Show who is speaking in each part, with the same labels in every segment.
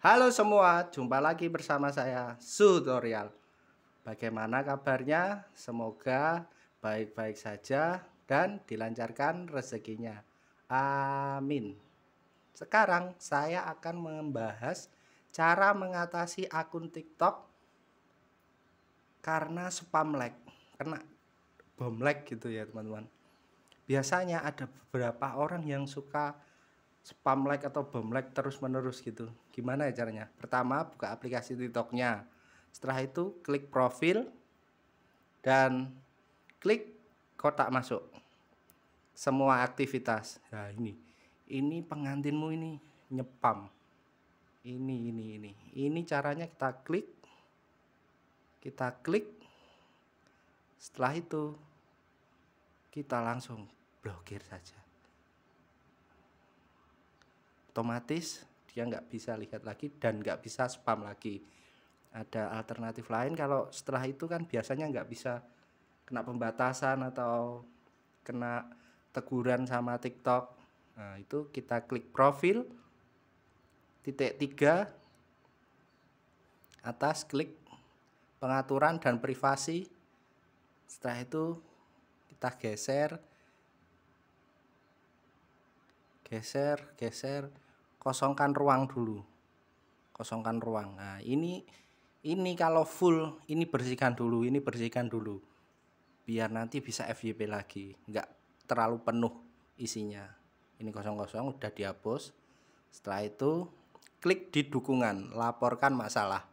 Speaker 1: Halo semua, jumpa lagi bersama saya Su Tutorial. Bagaimana kabarnya? Semoga baik-baik saja dan dilancarkan rezekinya. Amin. Sekarang saya akan membahas cara mengatasi akun TikTok karena spam lag, kena bom lag gitu ya, teman-teman. Biasanya ada beberapa orang yang suka spam like atau bom like terus menerus gitu gimana ya caranya pertama buka aplikasi tiktoknya setelah itu klik profil dan klik kotak masuk semua aktivitas nah ini ini pengantinmu ini nyepam ini ini ini ini caranya kita klik kita klik setelah itu kita langsung blokir saja otomatis dia nggak bisa lihat lagi dan nggak bisa spam lagi ada alternatif lain kalau setelah itu kan biasanya nggak bisa kena pembatasan atau kena teguran sama TikTok nah itu kita klik profil titik tiga atas klik pengaturan dan privasi setelah itu kita geser geser geser kosongkan ruang dulu kosongkan ruang nah ini ini kalau full ini bersihkan dulu ini bersihkan dulu biar nanti bisa FYP lagi nggak terlalu penuh isinya ini kosong-kosong udah dihapus setelah itu klik di dukungan laporkan masalah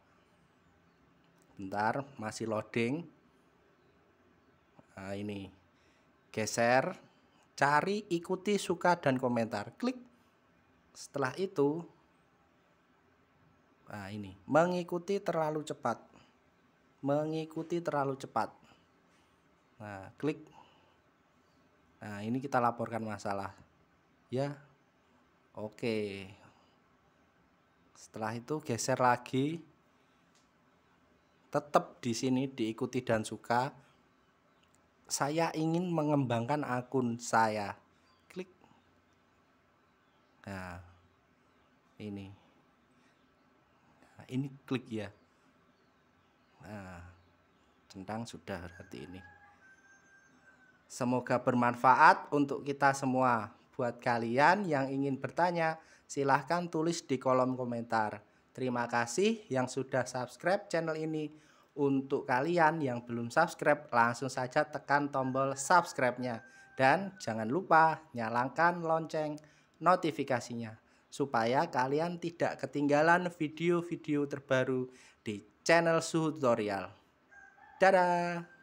Speaker 1: bentar masih loading nah, ini geser Cari, ikuti, suka, dan komentar. Klik. Setelah itu, nah ini, mengikuti terlalu cepat. Mengikuti terlalu cepat. Nah, klik. Nah, ini kita laporkan masalah. Ya, oke. Setelah itu geser lagi. Tetap di sini diikuti dan suka saya ingin mengembangkan akun saya klik nah ini nah, ini klik ya nah centang sudah berarti ini semoga bermanfaat untuk kita semua buat kalian yang ingin bertanya silahkan tulis di kolom komentar Terima kasih yang sudah subscribe channel ini. Untuk kalian yang belum subscribe, langsung saja tekan tombol subscribe-nya. Dan jangan lupa nyalakan lonceng notifikasinya supaya kalian tidak ketinggalan video-video terbaru di channel Suhu Tutorial. Dadah!